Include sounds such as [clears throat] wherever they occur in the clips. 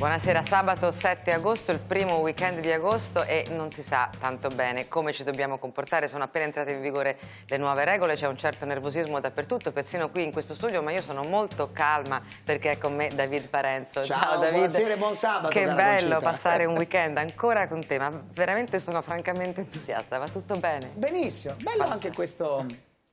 Buonasera, sabato 7 agosto, il primo weekend di agosto e non si sa tanto bene come ci dobbiamo comportare. Sono appena entrate in vigore le nuove regole, c'è un certo nervosismo dappertutto, persino qui in questo studio, ma io sono molto calma perché è con me David Parenzo. Ciao, Ciao David. Buonasera, buon sabato. Che bello Concita. passare un [laughs] weekend ancora con te, ma veramente sono francamente entusiasta, va tutto bene? Benissimo, bello Basta. anche questo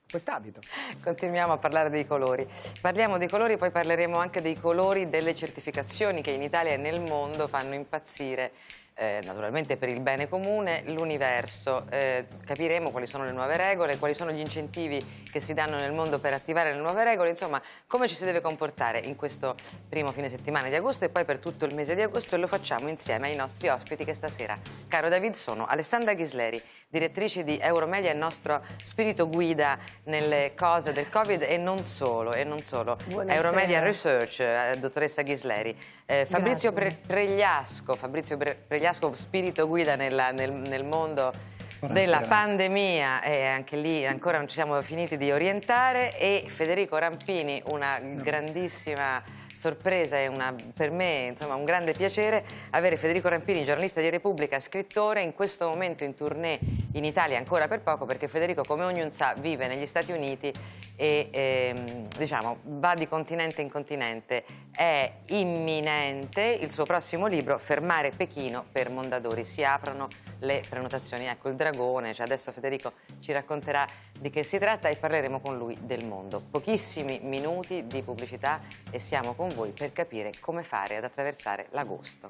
quest'abito. Continuiamo a parlare dei colori. Parliamo dei colori, poi parleremo anche dei colori delle certificazioni che in Italia e nel mondo fanno impazzire eh, naturalmente per il bene comune, l'universo. Eh, capiremo quali sono le nuove regole, quali sono gli incentivi che si danno nel mondo per attivare le nuove regole, insomma come ci si deve comportare in questo primo fine settimana di agosto e poi per tutto il mese di agosto e lo facciamo insieme ai nostri ospiti che stasera, caro David, sono Alessandra Ghisleri, direttrice di Euromedia, il nostro spirito guida nelle cose del Covid e non solo. E non solo. Euromedia Research, eh, dottoressa Ghisleri. Eh, Fabrizio Pre Pregliasco, Fabrizio Pre Pregliasco, spirito guida nella, nel, nel mondo Buonasera. della pandemia e eh, anche lì ancora non ci siamo finiti di orientare e Federico Rampini, una no. grandissima sorpresa e una, per me insomma, un grande piacere avere Federico Rampini, giornalista di Repubblica, scrittore, in questo momento in tournée in Italia ancora per poco perché Federico, come ognuno sa, vive negli Stati Uniti e ehm, diciamo, va di continente in continente è imminente il suo prossimo libro Fermare Pechino per Mondadori. Si aprono le prenotazioni. Ecco il dragone, cioè adesso Federico ci racconterà di che si tratta e parleremo con lui del mondo. Pochissimi minuti di pubblicità e siamo con voi per capire come fare ad attraversare l'agosto.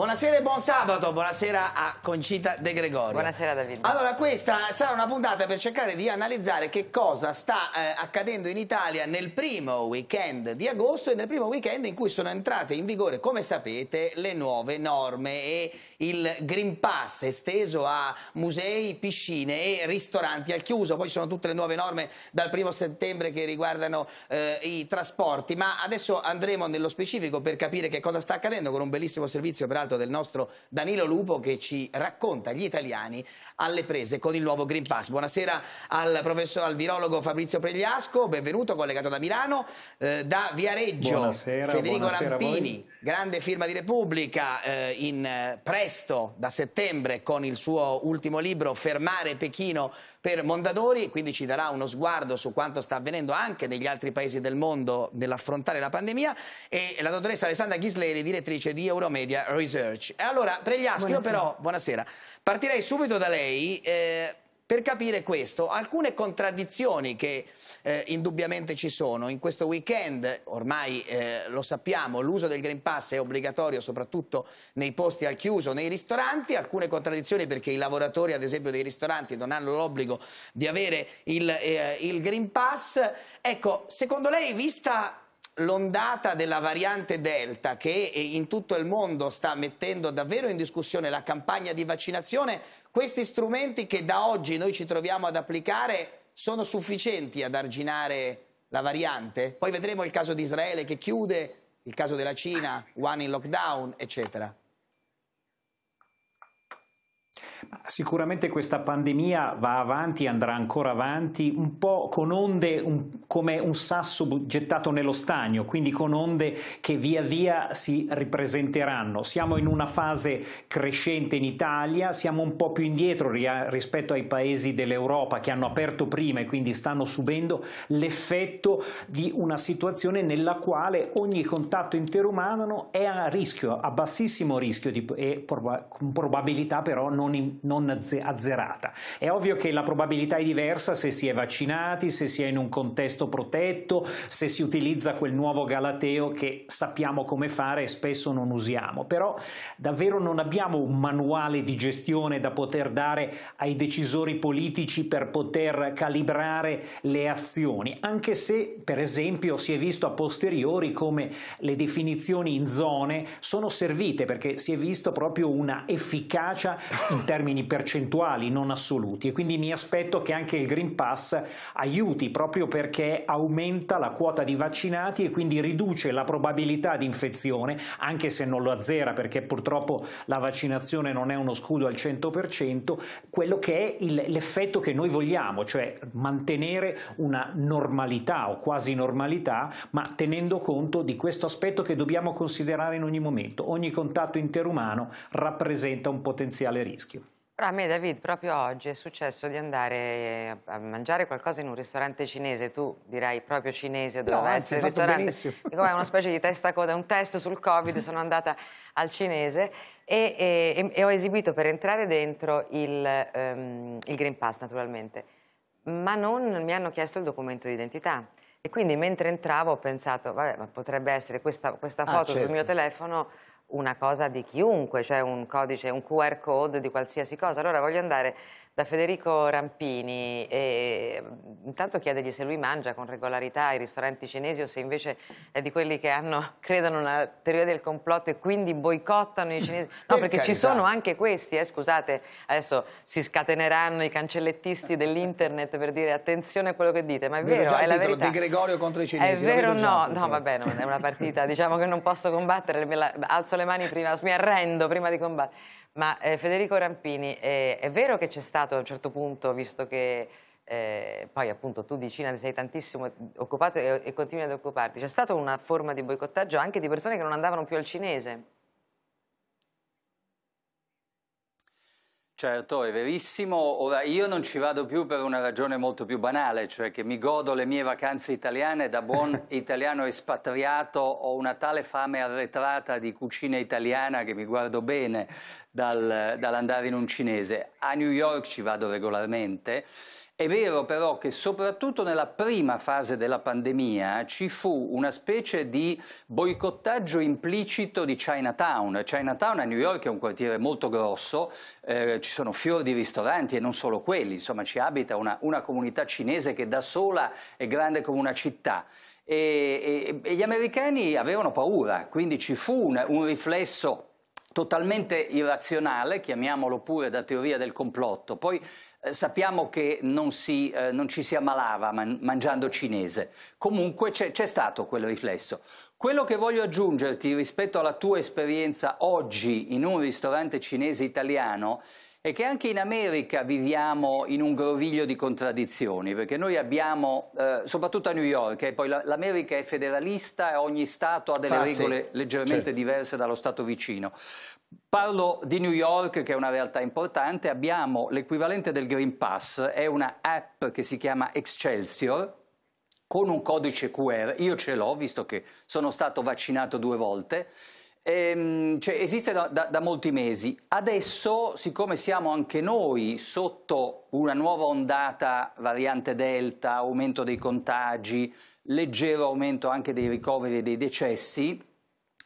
Buonasera e buon sabato, buonasera a Concita De Gregorio. Buonasera Davide. Allora questa sarà una puntata per cercare di analizzare che cosa sta eh, accadendo in Italia nel primo weekend di agosto e nel primo weekend in cui sono entrate in vigore, come sapete, le nuove norme e il Green Pass esteso a musei, piscine e ristoranti al chiuso. Poi ci sono tutte le nuove norme dal primo settembre che riguardano eh, i trasporti, ma adesso andremo nello specifico per capire che cosa sta accadendo con un bellissimo servizio peraltro appassionato del nostro Danilo Lupo che ci racconta gli italiani alle prese con il nuovo Green Pass. Buonasera al professor, al virologo Fabrizio Pregliasco, benvenuto, collegato da Milano, eh, da Viareggio, buonasera, Federico buonasera Rampini, grande firma di Repubblica, eh, in, eh, presto da settembre con il suo ultimo libro Fermare Pechino per Mondadori, quindi ci darà uno sguardo su quanto sta avvenendo anche negli altri paesi del mondo nell'affrontare la pandemia e la dottoressa Alessandra Ghisleri, direttrice di Euromedia Research. E allora, Pregliasco, io però, buonasera, partirei subito da lei. Eh, per capire questo, alcune contraddizioni che eh, indubbiamente ci sono. In questo weekend, ormai eh, lo sappiamo, l'uso del Green Pass è obbligatorio soprattutto nei posti al chiuso, nei ristoranti, alcune contraddizioni perché i lavoratori ad esempio dei ristoranti non hanno l'obbligo di avere il, eh, il Green Pass. Ecco, secondo lei, vista l'ondata della variante Delta che in tutto il mondo sta mettendo davvero in discussione la campagna di vaccinazione, questi strumenti che da oggi noi ci troviamo ad applicare sono sufficienti ad arginare la variante? Poi vedremo il caso di Israele che chiude, il caso della Cina, one in lockdown, eccetera. Sicuramente questa pandemia va avanti, andrà ancora avanti, un po' con onde un, come un sasso gettato nello stagno, quindi con onde che via via si ripresenteranno. Siamo in una fase crescente in Italia, siamo un po' più indietro rispetto ai paesi dell'Europa che hanno aperto prima e quindi stanno subendo l'effetto di una situazione nella quale ogni contatto interumano è a rischio, a bassissimo rischio di, e proba, con probabilità però non in, non azzerata. È ovvio che la probabilità è diversa se si è vaccinati, se si è in un contesto protetto, se si utilizza quel nuovo galateo che sappiamo come fare e spesso non usiamo, però davvero non abbiamo un manuale di gestione da poter dare ai decisori politici per poter calibrare le azioni, anche se per esempio si è visto a posteriori come le definizioni in zone sono servite perché si è visto proprio una efficacia in termini termini percentuali, non assoluti e quindi mi aspetto che anche il Green Pass aiuti proprio perché aumenta la quota di vaccinati e quindi riduce la probabilità di infezione, anche se non lo azzera perché purtroppo la vaccinazione non è uno scudo al 100%, quello che è l'effetto che noi vogliamo, cioè mantenere una normalità o quasi normalità, ma tenendo conto di questo aspetto che dobbiamo considerare in ogni momento. Ogni contatto interumano rappresenta un potenziale rischio. Però a me, David, proprio oggi è successo di andare eh, a mangiare qualcosa in un ristorante cinese. Tu dirai proprio cinese, doveva no, essere il ristorante. Benissimo. Dico, è una specie di testa coda, un test sul Covid, sono andata al cinese e, e, e ho esibito per entrare dentro il, um, il Green Pass, naturalmente. Ma non mi hanno chiesto il documento d'identità. E quindi mentre entravo ho pensato, vabbè, ma potrebbe essere questa, questa ah, foto ah, certo. sul mio certo. telefono una cosa di chiunque, cioè un codice, un QR code di qualsiasi cosa. Allora voglio andare da Federico Rampini. E, ehm, intanto chiedegli se lui mangia con regolarità ai ristoranti cinesi o se invece è di quelli che hanno, [laughs] credono una teoria del complotto e quindi boicottano i mm. cinesi. [laughs] No, per perché carità. ci sono anche questi, eh, scusate, adesso si scateneranno i cancellettisti dell'internet per dire attenzione a quello che dite, ma è vero, è la verità. Di Gregorio contro i cinesi. È vero o no? No, vabbè, non è una partita, diciamo che non posso combattere, alzo le mani prima, mi arrendo prima di combattere. Ma eh, Federico Rampini, eh, è vero che c'è stato a un certo punto, visto che eh, poi appunto tu di Cina ne sei tantissimo occupato e, e continui ad occuparti, c'è stata una forma di boicottaggio anche di persone che non andavano più al cinese? Certo, è verissimo. Ora, io non ci vado più per una ragione molto più banale, cioè che mi godo le mie vacanze italiane da buon [laughs] italiano espatriato, ho una tale fame arretrata di cucina italiana che mi guardo bene dal, dall'andare in un cinese. A New York ci vado regolarmente è vero però che soprattutto nella prima fase della pandemia ci fu una specie di boicottaggio implicito di Chinatown. Chinatown a New York è un quartiere molto grosso, eh, ci sono fior di ristoranti e non solo quelli, insomma ci abita una, una comunità cinese che da sola è grande come una città. E, e, e gli americani avevano paura, quindi ci fu un, un riflesso totalmente irrazionale, chiamiamolo pure da teoria del complotto. Poi eh, sappiamo che non, si, eh, non, ci si ammalava man mangiando cinese, comunque c'è stato quel riflesso. Quello che voglio aggiungerti rispetto alla tua esperienza oggi in un ristorante cinese italiano è che anche in America viviamo in un groviglio di contraddizioni, perché noi abbiamo, eh, soprattutto a New York, e eh, poi l'America è federalista e ogni Stato ha delle ah, regole sì, leggermente certo. diverse dallo Stato vicino. Parlo di New York, che è una realtà importante, abbiamo l'equivalente del Green Pass, è una app che si chiama Excelsior, con un codice QR, io ce l'ho visto che sono stato vaccinato due volte, ehm, cioè, esiste da, da, da, molti mesi. Adesso, siccome siamo anche noi sotto una nuova ondata, variante Delta, aumento dei contagi, leggero aumento anche dei ricoveri e dei decessi,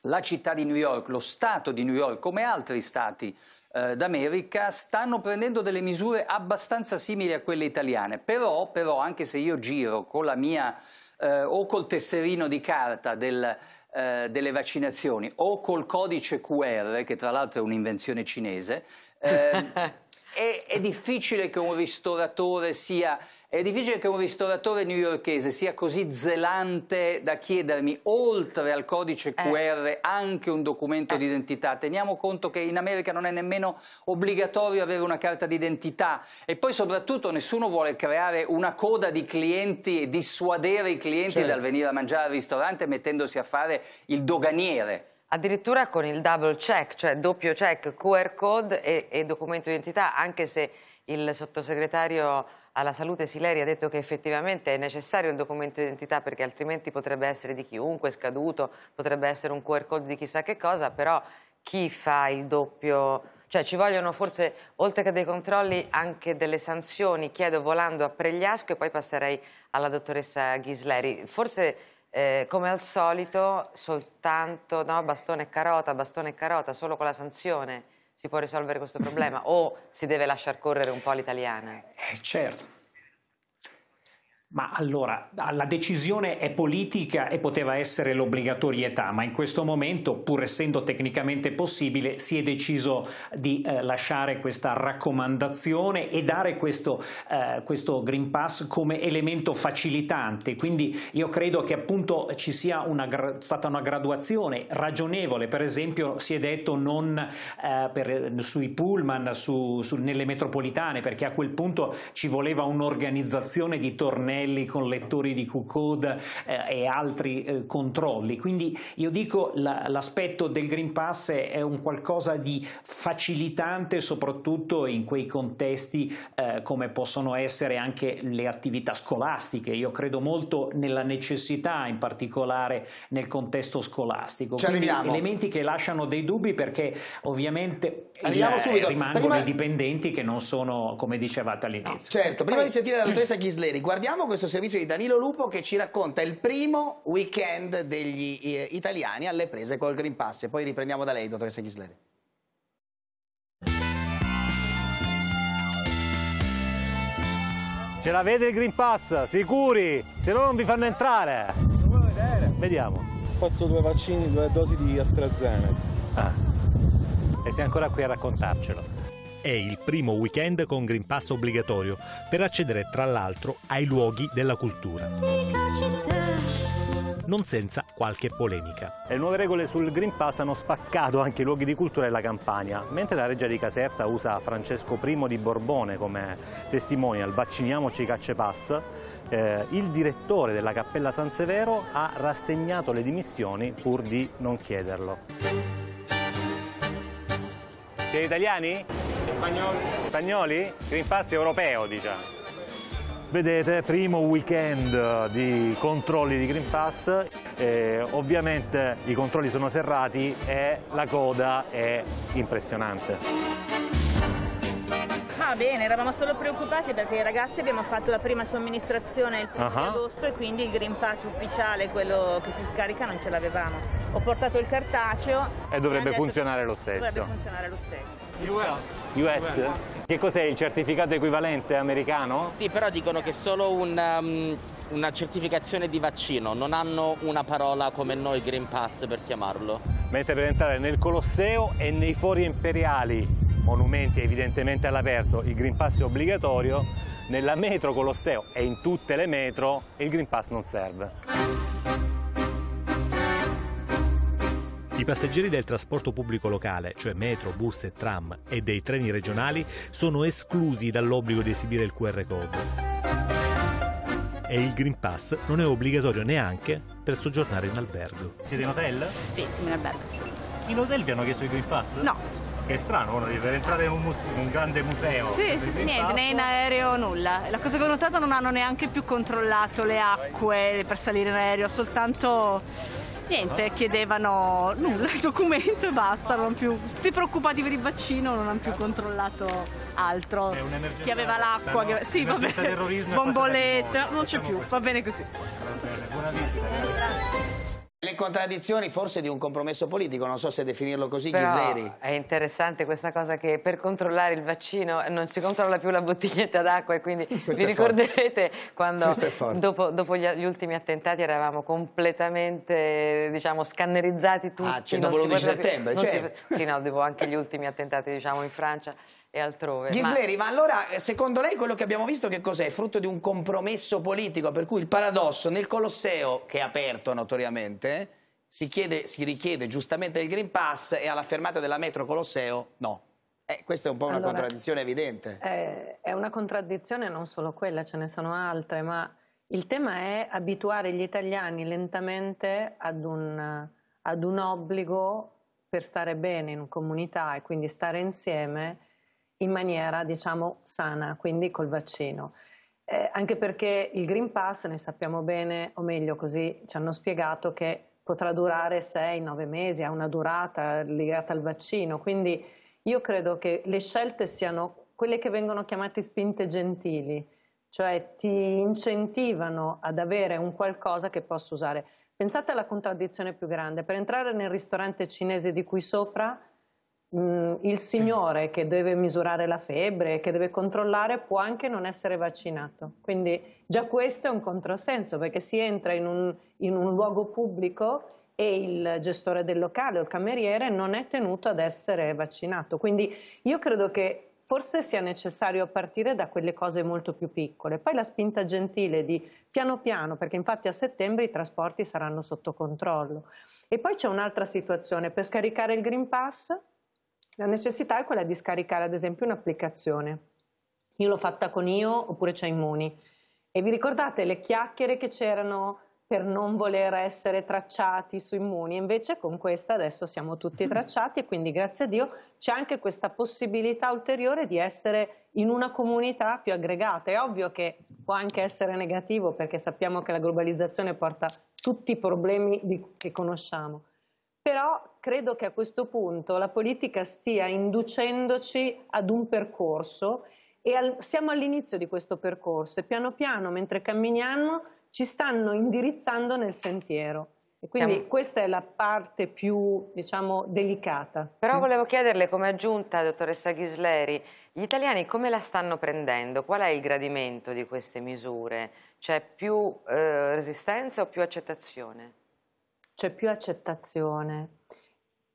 la città di New York, lo Stato di New York, come altri Stati eh, d'America, stanno prendendo delle misure abbastanza simili a quelle italiane. Però, però anche se io giro con la mia eh, o col tesserino di carta del, eh, delle vaccinazioni o col codice QR, che tra l'altro è un'invenzione cinese, eh, [laughs] è, è, difficile che un ristoratore sia è difficile che un ristoratore newyorchese sia così zelante da chiedermi, oltre al codice QR, eh. anche un documento eh. d'identità. Teniamo conto che in America non è nemmeno obbligatorio avere una carta d'identità e poi soprattutto nessuno vuole creare una coda di clienti e dissuadere i clienti certo. dal venire a mangiare al ristorante mettendosi a fare il doganiere addirittura con il double check, cioè doppio check QR code e, e documento d'identità, anche se il sottosegretario alla salute Sileri ha detto che effettivamente è necessario il documento d'identità perché altrimenti potrebbe essere di chiunque, scaduto, potrebbe essere un QR code di chissà che cosa, però chi fa il doppio... Cioè ci vogliono forse, oltre che dei controlli, anche delle sanzioni, chiedo volando a Pregliasco e poi passerei alla dottoressa Ghisleri. Forse eh, come al solito soltanto no, bastone e carota, bastone e carota, solo con la sanzione si può risolvere questo problema o si deve lasciar correre un po' l'italiana? Eh, certo, ma allora ah, la decisione è politica e poteva essere l'obbligatorietà, ma in questo momento, pur essendo tecnicamente possibile, si è deciso di eh, lasciare questa raccomandazione e dare questo, eh, questo, Green Pass come elemento facilitante. Quindi io credo che appunto ci sia una, stata una graduazione ragionevole, per esempio si è detto non eh, per, sui pullman, su, su, nelle metropolitane, perché a quel punto ci voleva un'organizzazione di tornei pannelli con lettori di Q-code eh, e altri eh, controlli. Quindi io dico l'aspetto del Green Pass è un qualcosa di facilitante soprattutto in quei contesti eh, come possono essere anche le attività scolastiche. Io credo molto nella necessità, in particolare nel contesto scolastico. Ci Quindi arriviamo. elementi che lasciano dei dubbi perché ovviamente arriviamo il, subito. rimangono prima... i dipendenti che non sono, come dicevate all'inizio. No, certo, prima di sentire la dottoressa Ghisleri, guardiamo questo servizio di Danilo Lupo che ci racconta il primo weekend degli eh, italiani alle prese col Green Pass. E poi riprendiamo da lei, dottoressa Ghisleri. Ce l'avete il Green Pass? Sicuri? Se no non vi fanno entrare. Vediamo. Ho fatto due vaccini, due dosi di AstraZeneca. Ah. E sei ancora qui a raccontarcelo è il primo weekend con Green Pass obbligatorio per accedere tra l'altro ai luoghi della cultura. Non senza qualche polemica. Le nuove regole sul Green Pass hanno spaccato anche i luoghi di cultura e la campagna. Mentre la reggia di Caserta usa Francesco I di Borbone come testimonial, vacciniamoci cacce pass, eh, il direttore della Cappella San Severo ha rassegnato le dimissioni pur di non chiederlo. Siete italiani? Spagnoli. Spagnoli? Green Pass europeo, diciamo. Vedete, primo weekend di controlli di Green Pass, eh, ovviamente i controlli sono serrati e la coda è impressionante va bene, eravamo solo preoccupati perché i ragazzi abbiamo fatto la prima somministrazione il 1 uh -huh. agosto e quindi il Green Pass ufficiale, quello che si scarica, non ce l'avevamo. Ho portato il cartaceo. E dovrebbe funzionare lo stesso. Dovrebbe funzionare lo stesso. US. US. US. Che cos'è il certificato equivalente americano? Sì, però dicono che è solo un, um, una certificazione di vaccino, non hanno una parola come noi Green Pass per chiamarlo. Mentre per entrare nel Colosseo e nei fori imperiali, monumenti evidentemente all'aperto, il Green Pass è obbligatorio, nella metro Colosseo e in tutte le metro il Green Pass non serve. I passeggeri del trasporto pubblico locale, cioè metro, bus e tram, e dei treni regionali sono esclusi dall'obbligo di esibire il QR code. E il Green Pass non è obbligatorio neanche per soggiornare in albergo. Siete in hotel? Sì, siamo in albergo. In hotel vi hanno chiesto il Green Pass? No. Che strano, per entrare in un, muse- un grande museo. Sì, sì, sì niente, né in aereo nulla. La cosa che ho notato non hanno neanche più controllato le acque per salire in aereo, soltanto Niente, chiedevano nulla, il documento e basta, non più si preoccupati per il vaccino, non hanno più controllato altro. È Chi aveva l'acqua, no? che... sì, va bene. Bomboletta, non c'è più, va bene così. Va bene, buona visita. Grazie. Le contraddizioni forse di un compromesso politico, non so se definirlo così, Però Ghisleri. È interessante questa cosa che per controllare il vaccino non si controlla più la bottiglietta d'acqua e quindi Questo vi ricorderete forte. quando dopo, dopo gli, ultimi attentati eravamo completamente diciamo, scannerizzati tutti. Ah, cioè, dopo l'11 settembre, certo. Si, sì, no, dopo anche gli ultimi attentati diciamo, in Francia e altrove. Ghisleri, ma... ma... allora eh, secondo lei quello che abbiamo visto che cos'è? Frutto di un compromesso politico per cui il paradosso nel Colosseo, che è aperto notoriamente, si, chiede, si richiede giustamente il Green Pass e alla fermata della metro Colosseo no. Eh, questa è un po' una allora, contraddizione evidente. È, eh, è una contraddizione non solo quella, ce ne sono altre, ma il tema è abituare gli italiani lentamente ad un, ad un obbligo per stare bene in comunità e quindi stare insieme in maniera diciamo sana, quindi col vaccino. Eh, anche perché il Green Pass, ne sappiamo bene, o meglio così ci hanno spiegato che potrà durare 6-9 mesi, ha una durata legata al vaccino, quindi io credo che le scelte siano quelle che vengono chiamate spinte gentili, cioè ti incentivano ad avere un qualcosa che posso usare. Pensate alla contraddizione più grande, per entrare nel ristorante cinese di qui sopra Mm, il signore che deve misurare la febbre, che deve controllare, può anche non essere vaccinato. Quindi già questo è un controsenso perché si entra in un, in un luogo pubblico e il gestore del locale o il cameriere non è tenuto ad essere vaccinato. Quindi io credo che forse sia necessario partire da quelle cose molto più piccole. Poi la spinta gentile di piano piano, perché infatti a settembre i trasporti saranno sotto controllo. E poi c'è un'altra situazione, per scaricare il Green Pass la necessità è quella di scaricare ad esempio un'applicazione. Io l'ho fatta con Io oppure c'è Immuni. E vi ricordate le chiacchiere che c'erano per non voler essere tracciati su Immuni? Invece con questa adesso siamo tutti mm. tracciati e quindi grazie a Dio c'è anche questa possibilità ulteriore di essere in una comunità più aggregata. È ovvio che può anche essere negativo perché sappiamo che la globalizzazione porta tutti i problemi di, che conosciamo però credo che a questo punto la politica stia inducendoci ad un percorso e al, siamo all'inizio di questo percorso e piano piano, mentre camminiamo, ci stanno indirizzando nel sentiero. E quindi siamo... questa è la parte più, diciamo, delicata. Però volevo chiederle come aggiunta, dottoressa Ghisleri, gli italiani come la stanno prendendo? Qual è il gradimento di queste misure? C'è più eh, resistenza o più accettazione? c'è più accettazione.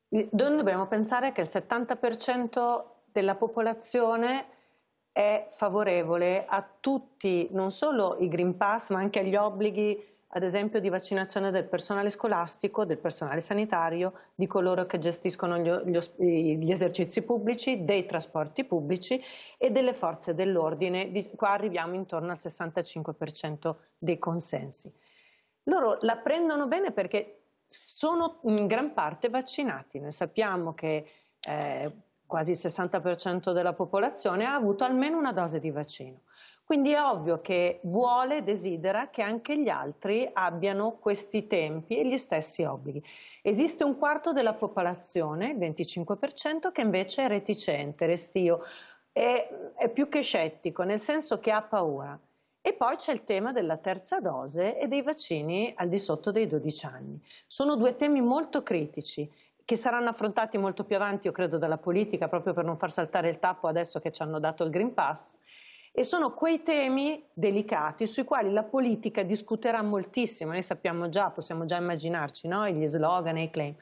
Noi dobbiamo pensare che il 70% della popolazione è favorevole a tutti, non solo i Green Pass, ma anche agli obblighi, ad esempio, di vaccinazione del personale scolastico, del personale sanitario, di coloro che gestiscono gli, gli, gli esercizi pubblici, dei trasporti pubblici e delle forze dell'ordine. Di, qua arriviamo intorno al 65% dei consensi loro la prendono bene perché sono in gran parte vaccinati. Noi sappiamo che eh, quasi il 60% della popolazione ha avuto almeno una dose di vaccino. Quindi è ovvio che vuole, desidera che anche gli altri abbiano questi tempi e gli stessi obblighi. Esiste un quarto della popolazione, il 25%, che invece è reticente, restio, è, è più che scettico, nel senso che ha paura. E poi c'è il tema della terza dose e dei vaccini al di sotto dei 12 anni. Sono due temi molto critici che saranno affrontati molto più avanti, io credo, dalla politica, proprio per non far saltare il tappo adesso che ci hanno dato il Green Pass. E sono quei temi delicati sui quali la politica discuterà moltissimo, noi sappiamo già, possiamo già immaginarci no? gli slogan e i claim,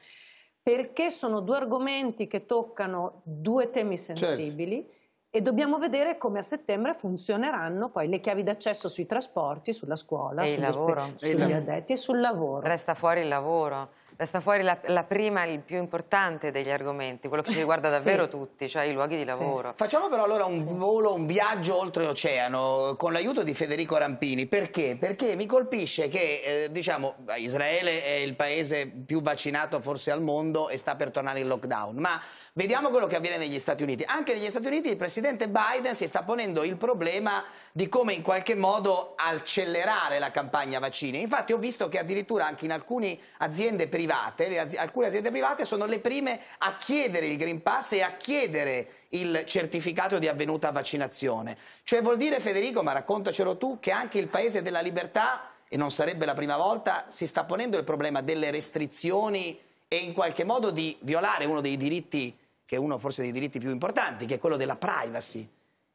perché sono due argomenti che toccano due temi certo. sensibili. Certo e dobbiamo vedere come a settembre funzioneranno poi le chiavi d'accesso sui trasporti, sulla scuola, sugli, sugli addetti e sul lavoro. Resta fuori il lavoro resta fuori la, la, prima, il più importante degli argomenti, quello che ci riguarda [laughs] davvero sì. tutti, cioè i luoghi di lavoro. Sì. Facciamo però allora un volo, un viaggio oltreoceano con l'aiuto di Federico Rampini. Perché? Perché mi colpisce che, eh, diciamo, Israele è il paese più vaccinato forse al mondo e sta per tornare in lockdown, ma vediamo quello che avviene negli Stati Uniti. Anche negli Stati Uniti il presidente Biden si sta ponendo il problema di come in qualche modo accelerare la campagna vaccini. Infatti ho visto che addirittura anche in alcune aziende private private, azi alcune aziende private sono le prime a chiedere il Green Pass e a chiedere il certificato di avvenuta vaccinazione. Cioè vuol dire, Federico, ma raccontacelo tu, che anche il Paese della Libertà, e non sarebbe la prima volta, si sta ponendo il problema delle restrizioni e in qualche modo di violare uno dei diritti, che è uno forse dei diritti più importanti, che è quello della privacy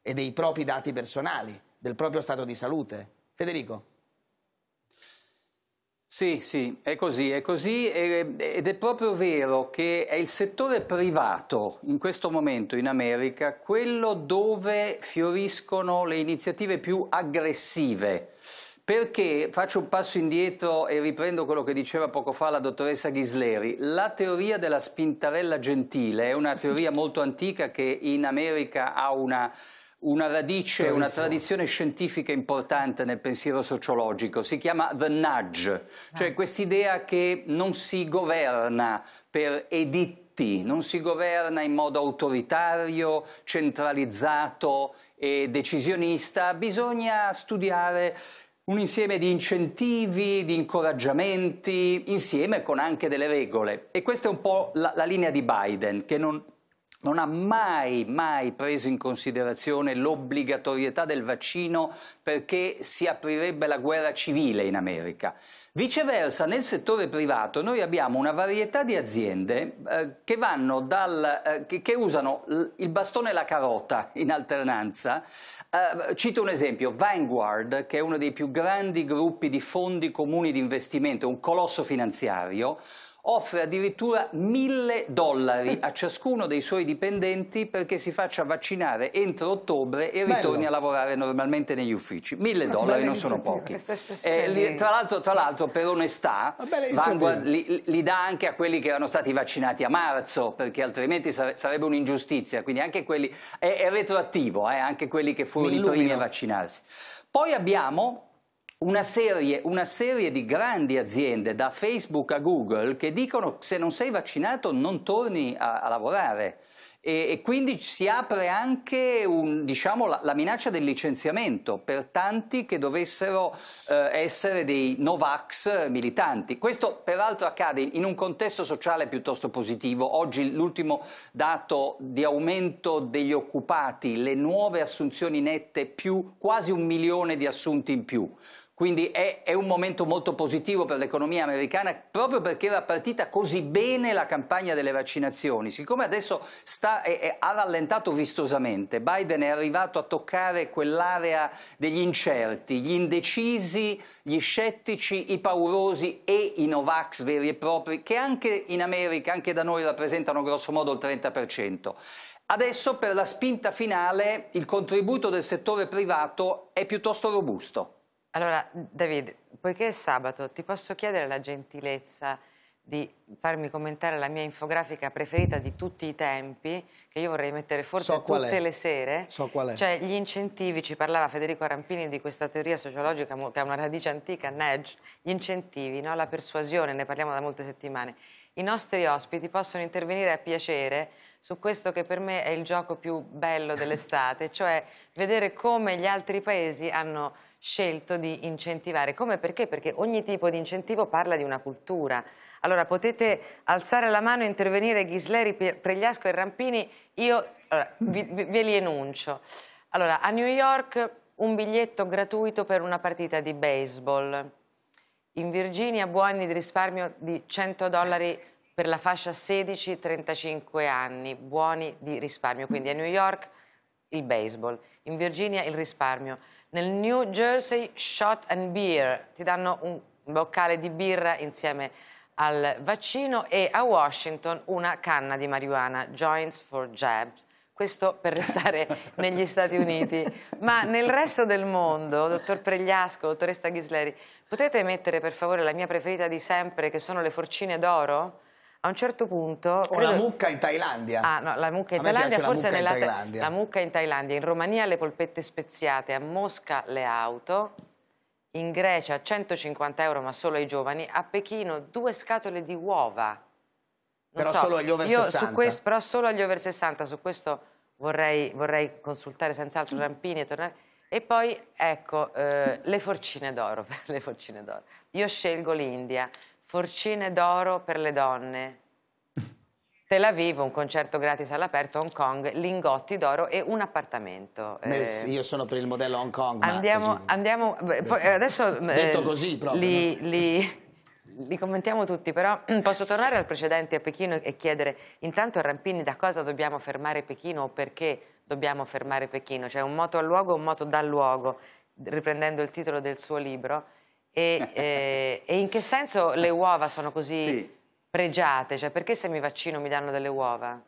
e dei propri dati personali, del proprio stato di salute. Federico. Sì, sì, è così, è così ed è proprio vero che è il settore privato in questo momento in America quello dove fioriscono le iniziative più aggressive. Perché faccio un passo indietro e riprendo quello che diceva poco fa la dottoressa Ghisleri. La teoria della spintarella gentile è una teoria molto antica che in America ha una, una radice, tradizione. una tradizione scientifica importante nel pensiero sociologico. Si chiama the nudge, cioè quest'idea che non si governa per editti non si governa in modo autoritario, centralizzato e decisionista, bisogna studiare un insieme di incentivi, di incoraggiamenti, insieme con anche delle regole. E questa è un po' la, la linea di Biden, che non, non ha mai, mai preso in considerazione l'obbligatorietà del vaccino perché si aprirebbe la guerra civile in America. Viceversa, nel settore privato noi abbiamo una varietà di aziende eh, che, dal, eh, che, che, usano il bastone e la carota in alternanza. Eh, cito un esempio, Vanguard, che è uno dei più grandi gruppi di fondi comuni di investimento, un colosso finanziario, offre addirittura mille dollari a ciascuno dei suoi dipendenti perché si faccia vaccinare entro ottobre e ritorni Bello. a lavorare normalmente negli uffici. Mille dollari non sono pochi. Eh, tra, l'altro, tra l'altro, per onestà, Vanguard li, li, dà anche a quelli che erano stati vaccinati a marzo perché altrimenti sare, sarebbe un'ingiustizia. Quindi anche quelli, è, è retroattivo, eh, anche quelli che furono i primi a vaccinarsi. Poi abbiamo una serie, una serie, di grandi aziende, da Facebook a Google, che dicono che se non sei vaccinato non torni a, a lavorare. E, e, quindi si apre anche un, diciamo, la, la, minaccia del licenziamento per tanti che dovessero eh, essere dei Novax militanti. Questo peraltro accade in un contesto sociale piuttosto positivo. Oggi l'ultimo dato di aumento degli occupati, le nuove assunzioni nette più quasi un milione di assunti in più. Quindi è, è, un momento molto positivo per l'economia americana proprio perché era partita così bene la campagna delle vaccinazioni. Siccome adesso sta, è, è, ha rallentato vistosamente, Biden è arrivato a toccare quell'area degli incerti, gli indecisi, gli scettici, i paurosi e i Novax veri e propri, che anche in America, anche da noi, rappresentano grossomodo il 30%. Adesso per la spinta finale il contributo del settore privato è piuttosto robusto. Allora, David, poiché è sabato, ti posso chiedere la gentilezza di farmi commentare la mia infografica preferita di tutti i tempi, che io vorrei mettere forse so tutte le sere. So qual è. Cioè, gli incentivi, ci parlava Federico Rampini di questa teoria sociologica che ha una radice antica, Nudge, gli incentivi, no? la persuasione, ne parliamo da molte settimane. I nostri ospiti possono intervenire a piacere su questo che per me è il gioco più bello dell'estate, cioè vedere come gli altri paesi hanno scelto di incentivare. Come perché? Perché ogni tipo di incentivo parla di una cultura. Allora potete alzare la mano e intervenire Ghisleri, Pregliasco e Rampini, io allora, vi, ve li enuncio. Allora, a New York un biglietto gratuito per una partita di baseball. In Virginia buoni di risparmio di 100 dollari per la fascia 16-35 anni, buoni di risparmio. Quindi a New York il baseball, in Virginia il risparmio nel New Jersey Shot and Beer. Ti danno un boccale di birra insieme al vaccino e a Washington una canna di marijuana, Joints for Jabs. Questo per restare [laughs] negli Stati Uniti. Ma nel resto del mondo, dottor Pregliasco, dottoressa Ghisleri, potete mettere per favore la mia preferita di sempre, che sono le forcine d'oro? a un certo punto... Credo... la mucca in Thailandia. Ah no, la mucca in Thailandia, forse la mucca nella... In Thailandia. La mucca in Thailandia, in Romania le polpette speziate, a Mosca le auto, in Grecia 150 euro ma solo ai giovani, a Pechino due scatole di uova. Però, so, solo questo, però solo agli over 60. su questo vorrei, vorrei consultare senz'altro Rampini e tornare... E poi, ecco, eh, le forcine d'oro, [laughs] Io scelgo l'India, Forcine d'oro per le donne. Tel Aviv, un concerto gratis all'aperto, Hong Kong, lingotti d'oro e un appartamento. Sì, eh, io sono per il modello Hong Kong. Andiamo, andiamo adesso... Detto eh, così proprio. Li, li, li commentiamo tutti, però mm, posso tornare al precedente a Pechino e chiedere intanto a Rampini da cosa dobbiamo fermare Pechino o perché dobbiamo fermare Pechino, cioè un moto al luogo, o un moto dal luogo, riprendendo il titolo del suo libro e, [laughs] eh, e in che senso le uova sono così sì. pregiate? Cioè, perché se mi vaccino mi danno delle uova?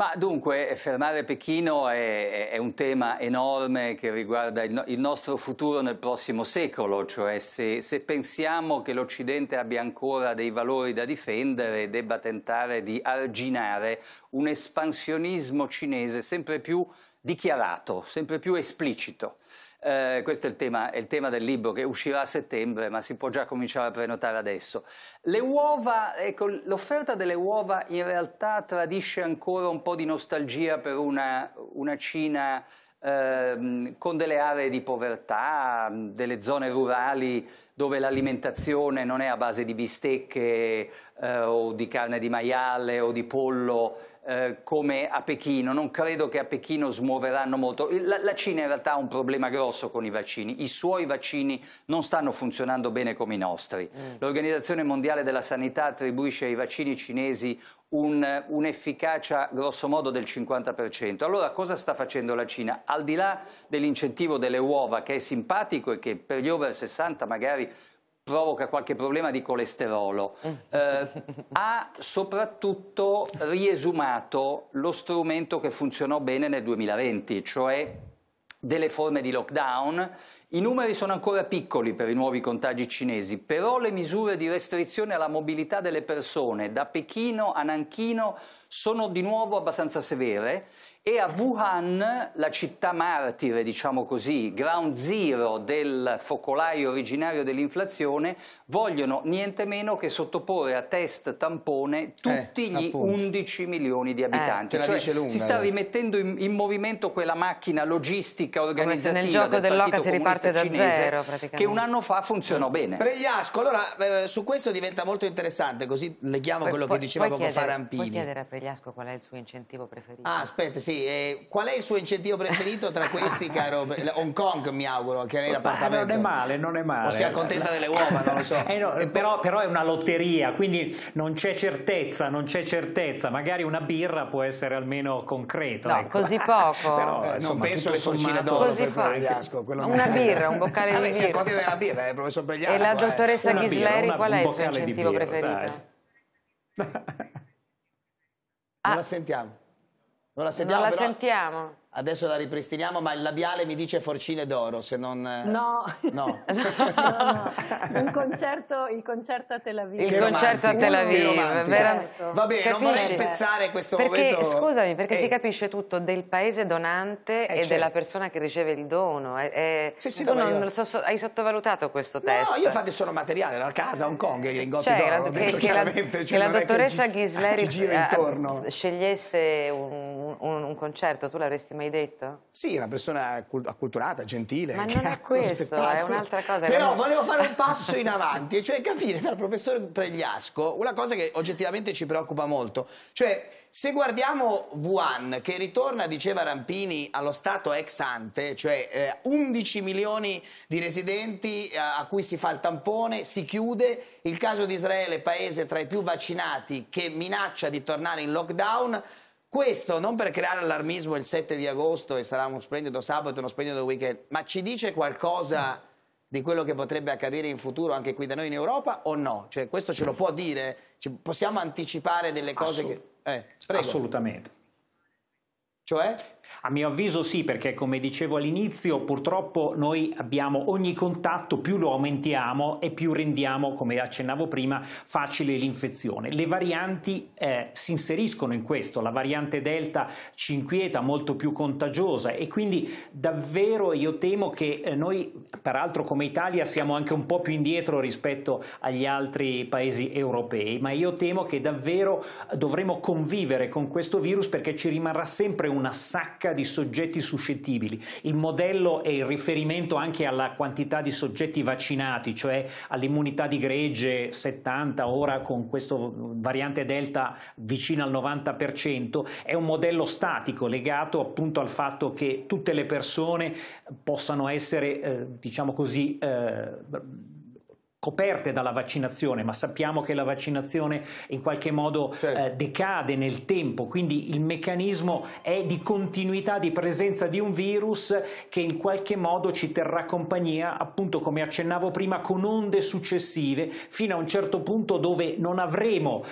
Ma dunque, fermare Pechino è, è, un tema enorme che riguarda il, il nostro futuro nel prossimo secolo, cioè se, se pensiamo che l'Occidente abbia ancora dei valori da difendere, debba tentare di arginare un espansionismo cinese sempre più dichiarato, sempre più esplicito. Eh, questo è il, tema, è il, tema, del libro che uscirà a settembre, ma si può già cominciare a prenotare adesso. Le uova, ecco, l'offerta delle uova in realtà tradisce ancora un po' di nostalgia per una, una Cina ehm, con delle aree di povertà, delle zone rurali dove l'alimentazione non è a base di bistecche eh, o di carne di maiale o di pollo, eh, come a Pechino, non credo che a Pechino smuoveranno molto. La, la, Cina in realtà ha un problema grosso con i vaccini, i suoi vaccini non stanno funzionando bene come i nostri. Mm. L'Organizzazione Mondiale della Sanità attribuisce ai vaccini cinesi un'efficacia un grossomodo del 50%. Allora cosa sta facendo la Cina? Al di là dell'incentivo delle uova che è simpatico e che per gli over 60 magari provoca qualche problema di colesterolo, mm. eh, ha soprattutto riesumato lo strumento che funzionò bene nel 2020, cioè delle forme di lockdown. I numeri sono ancora piccoli per i nuovi contagi cinesi, però le misure di restrizione alla mobilità delle persone da Pechino a Nanchino sono di nuovo abbastanza severe e a Wuhan, la città martire, diciamo così, ground zero del focolaio originario dell'inflazione, vogliono niente meno che sottoporre a test tampone eh, tutti eh, gli appunto. 11 milioni di eh, abitanti. Eh, cioè, lunga, si sta rimettendo in, in, movimento quella macchina logistica organizzativa nel gioco dell'Oca del si riparte da zero che un anno fa funzionò mm. bene. Pregliasco, allora eh, su questo diventa molto interessante, così leghiamo poi, quello poi, che diceva poco chiedere, fa Rampini. Puoi chiedere a Pregliasco qual è il suo incentivo preferito? Ah, aspetta, sì, eh, qual è il suo incentivo preferito tra questi, [laughs] caro? Hong Kong, mi auguro, che lei l'appartamento. Non è male, non è male. O si accontenta delle uova, non lo so. Eh no, però, però, è una lotteria, quindi non c'è certezza, non c'è certezza. Magari una birra può essere almeno concreto. No, ecco. così [laughs] poco. però, eh, insomma, non penso alle forcine d'oro per Pregliasco. Una birra, un boccale di birra. Vabbè, della birra, eh, professor Pregliasco. E la eh. dottoressa Ghisleri, una, qual è il suo incentivo birra, preferito? non la sentiamo. Non la sentiamo. Non la però... sentiamo. Adesso la ripristiniamo, ma il labiale mi dice Forcine d'Oro, se non... Eh, no. No. [laughs] no, no. concerto, il concerto a Tel Aviv. Il che concerto a Tel Aviv, certo. Va bene, non vorrei spezzare questo perché, momento. Scusami, perché eh. si capisce tutto del paese donante eh, e certo. della persona che riceve il dono. Eh, eh sì, sì, tu non, so, so, hai sottovalutato questo testo. No, io infatti sono materiale, la casa a Hong Kong, in Gotti cioè, d'Oro, che, che la, cioè, che la dottoressa Ghisleri eh, scegliesse un, un, un concerto, tu l'avresti mai hai detto? Sì, una persona acculturata, gentile. Ma non è questo, è un'altra cosa. Però volevo fare un passo in [laughs] avanti, e cioè capire dal professore Pregliasco una cosa che oggettivamente ci preoccupa molto. Cioè, se guardiamo Wuhan, che ritorna, diceva Rampini, allo stato ex ante, cioè eh, 11 milioni di residenti a, eh, a cui si fa il tampone, si chiude, il caso di Israele, paese tra i più vaccinati, che minaccia di tornare in lockdown, questo non per creare allarmismo il 7 di agosto e sarà uno splendido sabato, uno splendido weekend, ma ci dice qualcosa di quello che potrebbe accadere in futuro anche qui da noi in Europa o no? Cioè, questo ce lo può dire? Ci possiamo anticipare delle cose Assolut che... Eh, Assolutamente. Cioè? A mio avviso sì, perché come dicevo all'inizio, purtroppo noi abbiamo ogni contatto, più lo aumentiamo e più rendiamo, come accennavo prima, facile l'infezione. Le varianti eh, si inseriscono in questo, la variante Delta ci inquieta, molto più contagiosa e quindi davvero io temo che eh, noi, peraltro come Italia, siamo anche un po' più indietro rispetto agli altri paesi europei, ma io temo che davvero dovremo convivere con questo virus perché ci rimarrà sempre una sacca sacca di soggetti suscettibili. Il modello è il riferimento anche alla quantità di soggetti vaccinati, cioè all'immunità di gregge 70, ora con questo variante delta vicino al 90%, è un modello statico legato appunto al fatto che tutte le persone possano essere, eh, diciamo così, eh, coperte dalla vaccinazione, ma sappiamo che la vaccinazione in qualche modo eh, certo. eh, decade nel tempo, quindi il meccanismo è di continuità di presenza di un virus che in qualche modo ci terrà compagnia, appunto come accennavo prima, con onde successive fino a un certo punto dove non avremo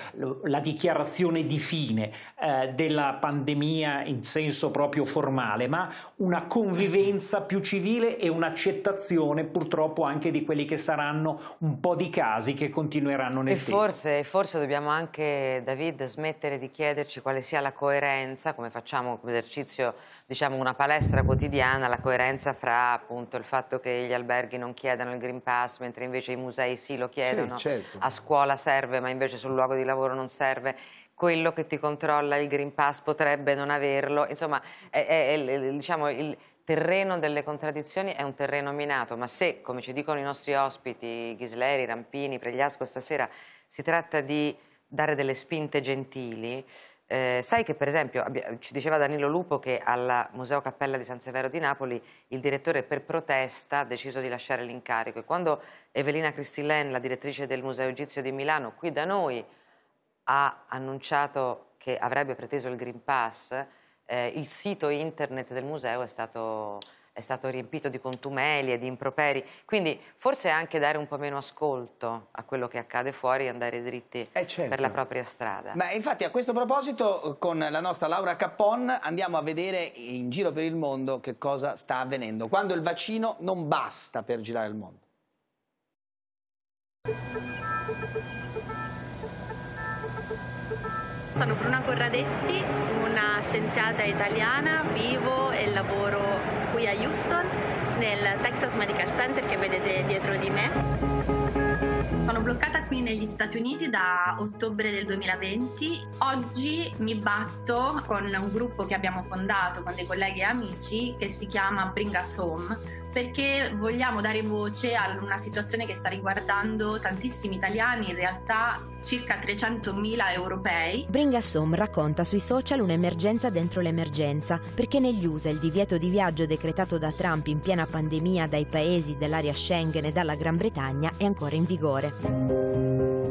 la dichiarazione di fine eh, della pandemia in senso proprio formale, ma una convivenza più civile e un'accettazione purtroppo anche di quelli che saranno un po' di casi che continueranno nel e tempo. Forse, forse dobbiamo anche, David, smettere di chiederci quale sia la coerenza, come facciamo come esercizio, diciamo una palestra quotidiana, la coerenza fra appunto il fatto che gli alberghi non chiedano il Green Pass, mentre invece i musei sì lo chiedono, sì, certo. a scuola serve ma invece sul luogo di lavoro non serve quello che ti controlla il Green Pass potrebbe non averlo, insomma è, è, è diciamo, il, terreno delle contraddizioni è un terreno minato, ma se, come ci dicono i nostri ospiti, Ghisleri, Rampini, Pregliasco stasera, si tratta di dare delle spinte gentili, eh, sai che per esempio ci diceva Danilo Lupo che al Museo Cappella di San Severo di Napoli il direttore per protesta ha deciso di lasciare l'incarico e quando Evelina Cristillen, la direttrice del Museo Egizio di Milano, qui da noi ha annunciato che avrebbe preteso il Green Pass, eh, il sito internet del museo è stato, è stato riempito di contumeli e di improperi, quindi forse anche dare un po' meno ascolto a quello che accade fuori e andare dritti eh certo. per la propria strada. Ma infatti a questo proposito eh, con la nostra Laura Cappon andiamo a vedere in giro per il mondo che cosa sta avvenendo, quando il vaccino non basta per girare il mondo. sono Bruna Corradetti, una scienziata italiana, vivo e lavoro qui a Houston nel Texas Medical Center che vedete dietro di me. Sono bloccata qui negli Stati Uniti da ottobre del 2020. Oggi mi batto con un gruppo che abbiamo fondato con dei colleghi e amici che si chiama Bring Us Home, perché vogliamo dare voce a una situazione che sta riguardando tantissimi italiani, in realtà circa 300.000 europei. Bring Home racconta sui social un'emergenza dentro l'emergenza, perché negli USA il divieto di viaggio decretato da Trump in piena pandemia dai paesi dell'area Schengen e dalla Gran Bretagna è ancora in vigore.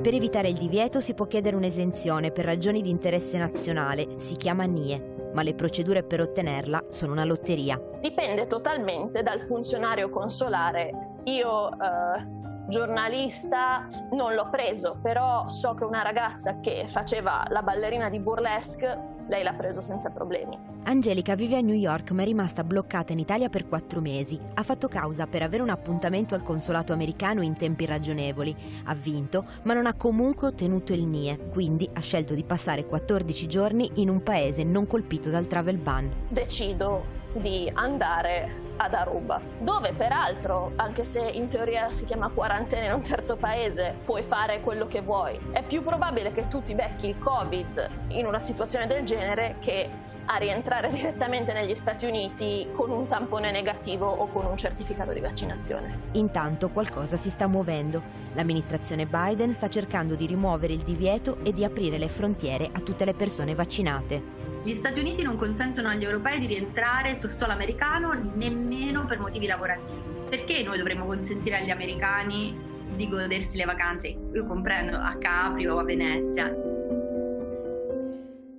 Per evitare il divieto si può chiedere un'esenzione per ragioni di interesse nazionale, si chiama NIE ma le procedure per ottenerla sono una lotteria. Dipende totalmente dal funzionario consolare. Io eh giornalista non l'ho preso, però so che una ragazza che faceva la ballerina di burlesque lei l'ha preso senza problemi. Angelica vive a New York ma è rimasta bloccata in Italia per quattro mesi. Ha fatto causa per avere un appuntamento al consolato americano in tempi ragionevoli. Ha vinto, ma non ha comunque ottenuto il NIE, quindi ha scelto di passare 14 giorni in un paese non colpito dal travel ban. Decido di andare ad Aruba, dove peraltro, anche se in teoria si chiama quarantena in un terzo paese, puoi fare quello che vuoi. È più probabile che tu ti becchi il Covid in una situazione del genere che a rientrare direttamente negli Stati Uniti con un tampone negativo o con un certificato di vaccinazione. Intanto qualcosa si sta muovendo. L'amministrazione Biden sta cercando di rimuovere il divieto e di aprire le frontiere a tutte le persone vaccinate. Gli Stati Uniti non consentono agli europei di rientrare sul suolo americano nemmeno per motivi lavorativi. Perché noi dovremmo consentire agli americani di godersi le vacanze, io comprendo, a Capri o a Venezia?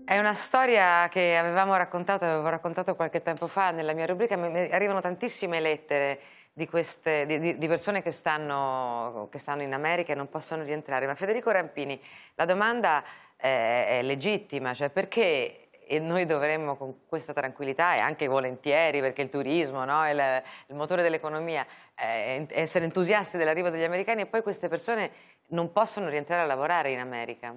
È una storia che avevamo raccontato, avevo raccontato qualche tempo fa nella mia rubrica, mi arrivano tantissime lettere di, queste, di, di persone che stanno, che stanno, in America e non possono rientrare. Ma Federico Rampini, la domanda è, eh, è legittima, cioè perché e noi dovremmo con questa tranquillità e anche volentieri perché il turismo no, è il, motore dell'economia eh, essere entusiasti dell'arrivo degli americani e poi queste persone non possono rientrare a lavorare in America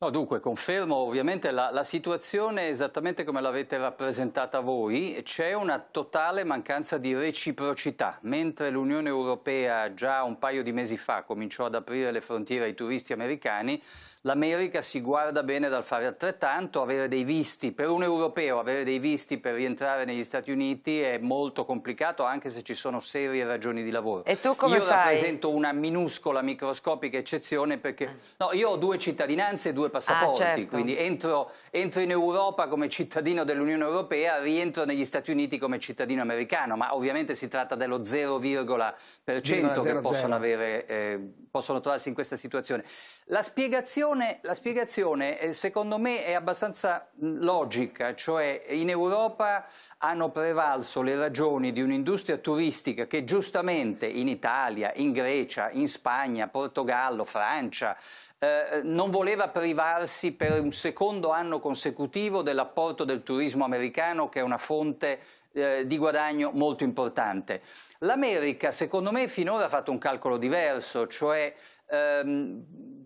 No, dunque confermo ovviamente la, la situazione esattamente come l'avete rappresentata voi, c'è una totale mancanza di reciprocità, mentre l'Unione Europea già un paio di mesi fa cominciò ad aprire le frontiere ai turisti americani, l'America si guarda bene dal fare altrettanto, avere dei visti per un europeo, avere dei visti per rientrare negli Stati Uniti è molto complicato anche se ci sono serie ragioni di lavoro. E tu come io fai? rappresento una minuscola, microscopica eccezione perché ah. no, io ho due cittadinanze e due due ah, passaporti, ah, certo. quindi entro, entro, in Europa come cittadino dell'Unione Europea, rientro negli Stati Uniti come cittadino americano, ma ovviamente si tratta dello 0,% che possono, avere, eh, possono, trovarsi in questa situazione. La spiegazione, la spiegazione eh, secondo me è abbastanza mm, logica, cioè in Europa hanno prevalso le ragioni di un'industria turistica che giustamente in Italia, in Grecia, in Spagna, Portogallo, Francia, eh, non voleva privarsi per un secondo anno consecutivo dell'apporto del turismo americano, che è una fonte eh, di guadagno molto importante. L'America, secondo me, finora ha fatto un calcolo diverso, cioè ehm,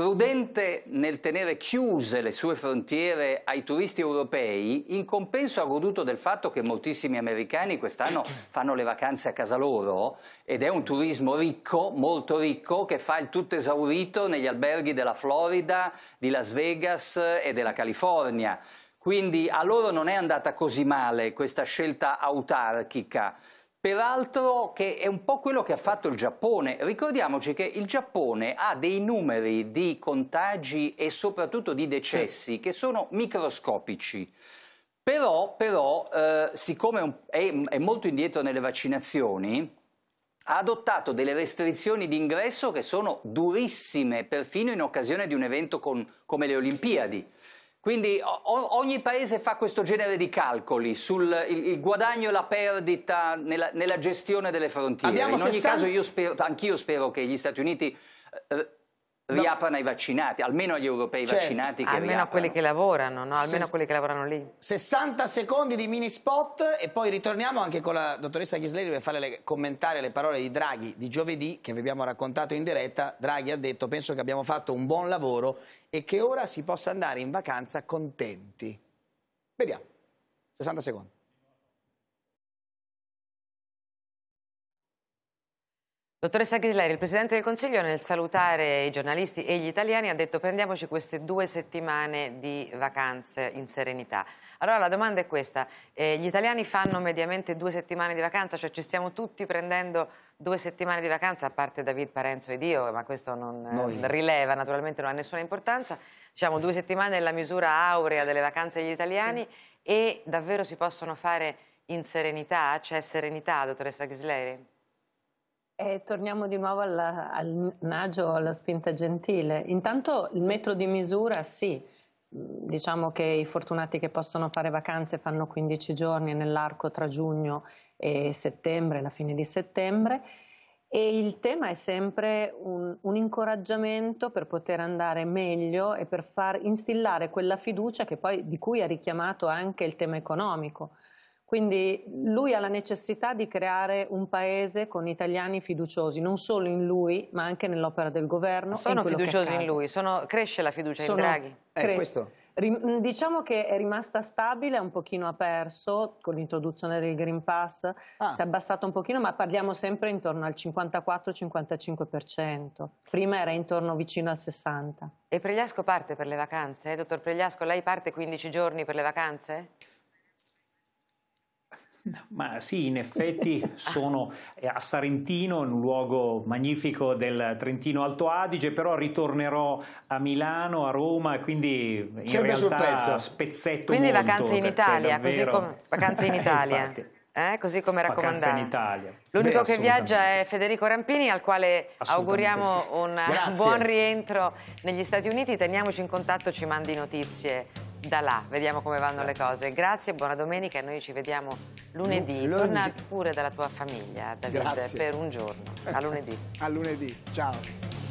Prudente nel tenere chiuse le sue frontiere ai turisti europei, in compenso ha goduto del fatto che moltissimi americani quest'anno [clears throat] fanno le vacanze a casa loro ed è un turismo ricco, molto ricco, che fa il tutto esaurito negli alberghi della Florida, di Las Vegas e della California. Quindi a loro non è andata così male questa scelta autarchica. Peraltro che è un po' quello che ha fatto il Giappone. Ricordiamoci che il Giappone ha dei numeri di contagi e soprattutto di decessi sì. che sono microscopici. Però, però eh, siccome è, è molto indietro nelle vaccinazioni, ha adottato delle restrizioni di ingresso che sono durissime, perfino in occasione di un evento con, come le Olimpiadi. Quindi o- ogni paese fa questo genere di calcoli sul il, il guadagno e la perdita nella, nella gestione delle frontiere. Abbiamo In 60... ogni caso spero, anch'io spero che gli Stati Uniti eh, riaprano ai vaccinati, almeno agli europei certo. vaccinati almeno a quelli che lavorano, no? almeno a quelli che lavorano lì. 60 secondi di mini spot e poi ritorniamo anche con la dottoressa Ghisleri per farle le, commentare le parole di Draghi di giovedì che vi abbiamo raccontato in diretta. Draghi ha detto penso che abbiamo fatto un buon lavoro e che ora si possa andare in vacanza contenti. Vediamo, 60 secondi. Dottoressa Ghisleri, il Presidente del Consiglio nel salutare i giornalisti e gli italiani ha detto prendiamoci queste due settimane di vacanze in serenità. Allora la domanda è questa, eh, gli italiani fanno mediamente due settimane di vacanza, cioè ci stiamo tutti prendendo due settimane di vacanza, a parte David Parenzo ed io, ma questo non eh, Noi. rileva, naturalmente non ha nessuna importanza, diciamo due settimane è la misura aurea delle vacanze degli italiani sì. e davvero si possono fare in serenità? C'è serenità, dottoressa Ghisleri? E torniamo di nuovo alla, al nagio, alla spinta gentile. Intanto il metro di misura sì, mm, diciamo che i fortunati che possono fare vacanze fanno 15 giorni nell'arco tra giugno e settembre, la fine di settembre. E il tema è sempre un, un incoraggiamento per poter andare meglio e per far instillare quella fiducia poi, di cui ha richiamato anche il tema economico quindi lui ha la necessità di creare un paese con italiani fiduciosi, non solo in lui, ma anche nell'opera del governo. Sono in fiduciosi in lui, sono, cresce la fiducia sono, in Draghi. Eh, questo. Diciamo che è rimasta stabile, un pochino ha perso con l'introduzione del Green Pass, ah. si è abbassato un pochino, ma parliamo sempre intorno al 54-55%. Prima era intorno vicino al 60%. E Pregliasco parte per le vacanze? Dottor Pregliasco, lei parte 15 giorni per le vacanze? [laughs] Ma sì, in effetti [laughs] sono eh, a Sarentino, in un luogo magnifico del Trentino Alto Adige, però ritornerò a Milano, a Roma, quindi in Sempre realtà spezzetto Quindi molto, vacanze in Italia, davvero... [laughs] Eh, così come vacanze in Italia. Eh, così come raccomandato. L'unico che viaggia è Federico Rampini, al quale auguriamo sì. un Grazie. buon rientro negli Stati Uniti. Teniamoci in contatto, ci mandi notizie da là, vediamo come vanno le certo. cose. Grazie, buona domenica e noi ci vediamo lunedì. lunedì. Torna pure dalla tua famiglia, Davide, Grazie. per un giorno. A lunedì. [laughs] A lunedì, ciao.